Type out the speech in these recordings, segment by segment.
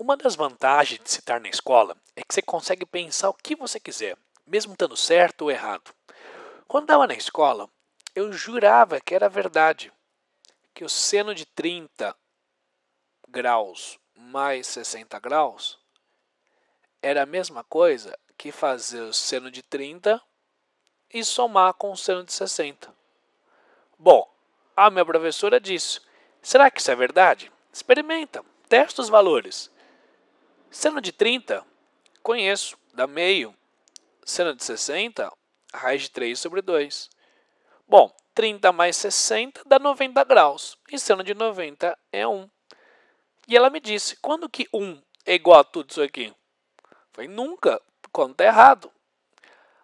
Uma das vantagens de citar na escola é que você consegue pensar o que você quiser, mesmo estando certo ou errado. Quando estava na escola, eu jurava que era verdade que o seno de 30 graus mais 60 graus era a mesma coisa que fazer o seno de 30 e somar com o seno de 60. Bom, a minha professora disse: será que isso é verdade? Experimenta, testa os valores. Cena de 30, conheço, dá meio. Cena de 60, raiz de 3 sobre 2. Bom, 30 mais 60 dá 90 graus, e seno de 90 é 1. E ela me disse, quando que 1 é igual a tudo isso aqui? Foi nunca, quando está errado.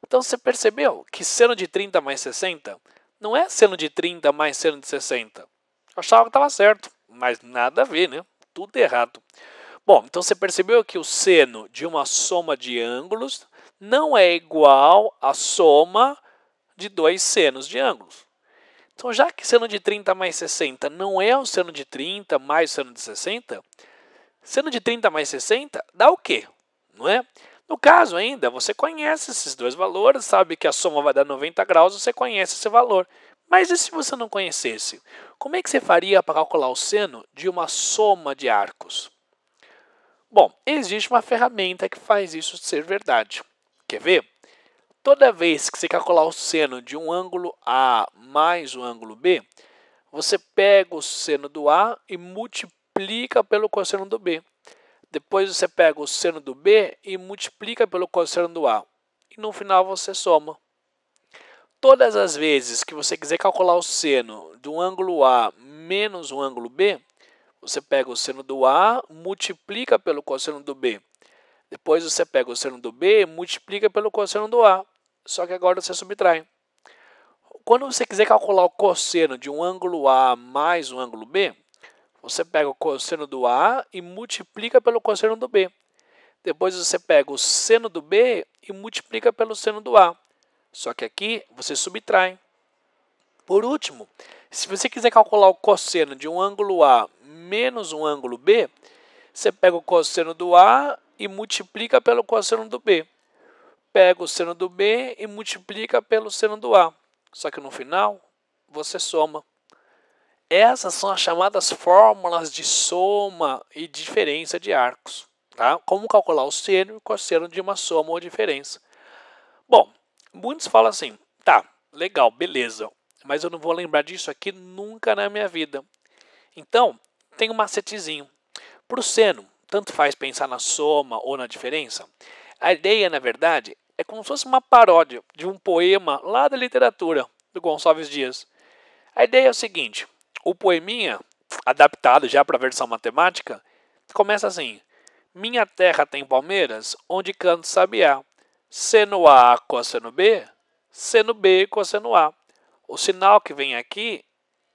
Então você percebeu que seno de 30 mais 60 não é seno de 30 mais seno de 60. Eu achava que estava certo, mas nada a ver, né? Tudo errado. Bom, então você percebeu que o seno de uma soma de ângulos não é igual à soma de dois senos de ângulos. Então, já que seno de 30 mais 60 não é o seno de 30 mais seno de 60, seno de 30 mais 60 dá o quê? Não é? No caso ainda, você conhece esses dois valores, sabe que a soma vai dar 90 graus, você conhece esse valor. Mas e se você não conhecesse? Como é que você faria para calcular o seno de uma soma de arcos? Bom, existe uma ferramenta que faz isso ser verdade. Quer ver? Toda vez que você calcular o seno de um ângulo A mais o ângulo B, você pega o seno do A e multiplica pelo cosseno do B. Depois você pega o seno do B e multiplica pelo cosseno do A. E no final você soma. Todas as vezes que você quiser calcular o seno de um ângulo A menos um ângulo B, você pega o seno do A, multiplica pelo cosseno do B. Depois você pega o seno do B, multiplica pelo cosseno do A. Só que agora você subtrai. Quando você quiser calcular o cosseno de um ângulo A mais um ângulo B, você pega o cosseno do A e multiplica pelo cosseno do B. Depois você pega o seno do B e multiplica pelo seno do A. Só que aqui você subtrai. Por último, se você quiser calcular o cosseno de um ângulo A menos um ângulo B, você pega o cosseno do A e multiplica pelo cosseno do B. Pega o seno do B e multiplica pelo seno do A. Só que no final, você soma. Essas são as chamadas fórmulas de soma e diferença de arcos. Tá? Como calcular o seno e o cosseno de uma soma ou diferença. Bom, muitos falam assim, tá, legal, beleza, mas eu não vou lembrar disso aqui nunca na minha vida. Então, tem um macetezinho. Para o seno, tanto faz pensar na soma ou na diferença, a ideia, na verdade, é como se fosse uma paródia de um poema lá da literatura do Gonçalves Dias. A ideia é o seguinte: o poeminha, adaptado já para a versão matemática, começa assim: Minha terra tem palmeiras, onde canto sabiá. Seno A, cosseno B, seno B, cosseno A. O sinal que vem aqui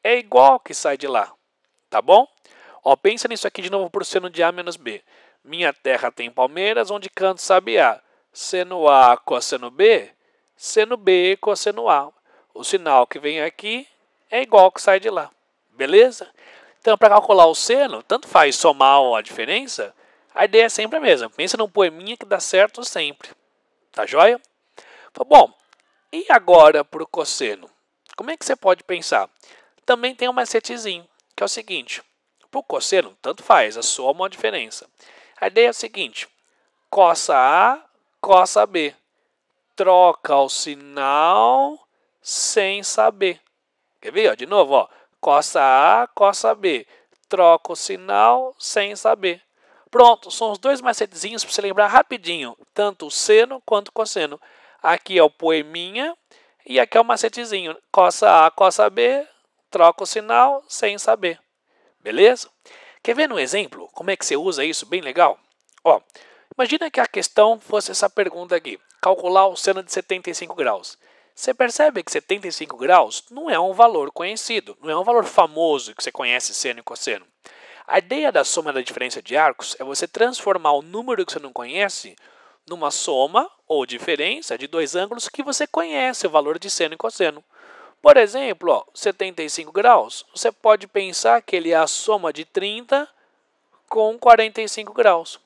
é igual ao que sai de lá. Tá bom? Ó, pensa nisso aqui de novo por seno de A menos B. Minha terra tem palmeiras, onde canto sabe a. Seno A, cosseno B, seno B, cosseno A. O sinal que vem aqui é igual ao que sai de lá. Beleza? Então, para calcular o seno, tanto faz somar ou a diferença, a ideia é sempre a mesma. Pensa num poeminha que dá certo sempre. Tá joia? Bom, e agora para o cosseno? Como é que você pode pensar? Também tem um macetezinho, que é o seguinte. Para o cosseno, tanto faz, a só é uma diferença. A ideia é a seguinte: coça A, coça B. Troca o sinal sem saber. Quer ver? Ó, de novo, ó. coça A, coça B. Troca o sinal sem saber. Pronto, são os dois macetezinhos para você lembrar rapidinho, tanto o seno quanto o cosseno. Aqui é o poeminha e aqui é o macetezinho. Coça A, coça B, troca o sinal sem saber. Beleza? Quer ver um exemplo? Como é que você usa isso? Bem legal. Ó, imagina que a questão fosse essa pergunta aqui: calcular o seno de 75 graus. Você percebe que 75 graus não é um valor conhecido, não é um valor famoso que você conhece seno e cosseno. A ideia da soma da diferença de arcos é você transformar o número que você não conhece numa soma ou diferença de dois ângulos que você conhece o valor de seno e cosseno. Por exemplo, ó, 75 graus, você pode pensar que ele é a soma de 30 com 45 graus.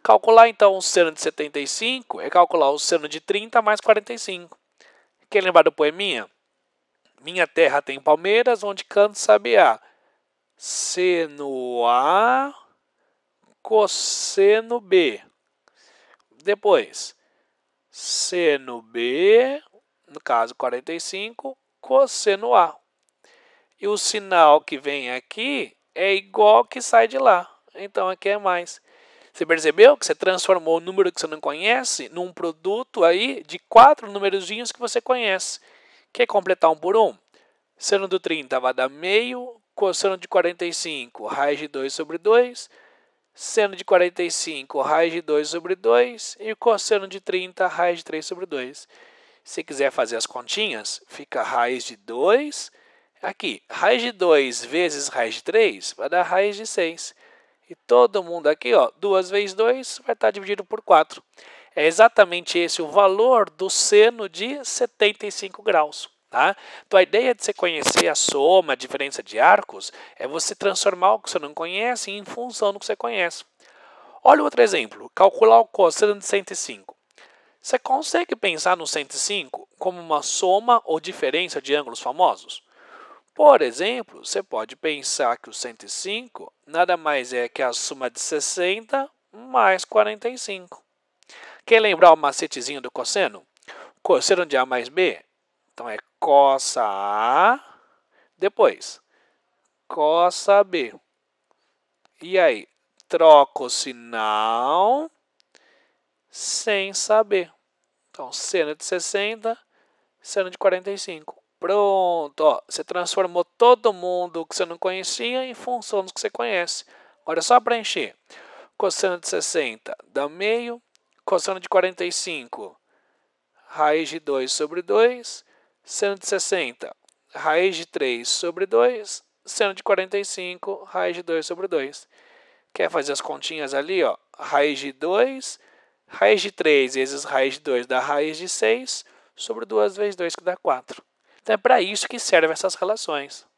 Calcular então o seno de 75 é calcular o seno de 30 mais 45. Quer lembrar do poeminha? Minha terra tem palmeiras onde canto sabiá. Seno A, cosseno B. Depois, seno B, no caso 45, cosseno A. E o sinal que vem aqui é igual ao que sai de lá. Então, aqui é mais. Você percebeu que você transformou o número que você não conhece num produto aí de quatro numerozinhos que você conhece. Quer completar um por um? Seno do 30 vai dar meio, cosseno de 45, raiz de 2 sobre 2, seno de 45, raiz de 2 sobre 2 e cosseno de 30, raiz de 3 sobre 2. Se quiser fazer as continhas, fica raiz de 2. Aqui, raiz de 2 vezes raiz de 3 vai dar raiz de 6. E todo mundo aqui, ó, 2 vezes 2 vai estar tá dividido por 4. É exatamente esse o valor do seno de 75 graus. Tá? Então, a ideia de você conhecer a soma, a diferença de arcos, é você transformar o que você não conhece em função do que você conhece. Olha outro exemplo, calcular o cosseno de 105. Você consegue pensar no 105 como uma soma ou diferença de ângulos famosos? Por exemplo, você pode pensar que o 105 nada mais é que a soma de 60 mais 45. Quer lembrar o macetezinho do cosseno? Cosseno de A mais B? Então é coça A, depois coça B. E aí, troca o sinal sem saber. Então, seno de 60, seno de 45. Pronto, ó, você transformou todo mundo que você não conhecia em funções que você conhece. Olha só preencher. Cosseno de 60 dá meio. Cosseno de 45, raiz de 2 sobre 2. Seno de 60, raiz de 3 sobre 2. Seno de 45, raiz de 2 sobre 2. Quer fazer as continhas ali? Ó? Raiz de 2 Raiz de 3 vezes raiz de 2 dá raiz de 6 sobre 2 vezes 2, que dá 4. Então, é para isso que servem essas relações.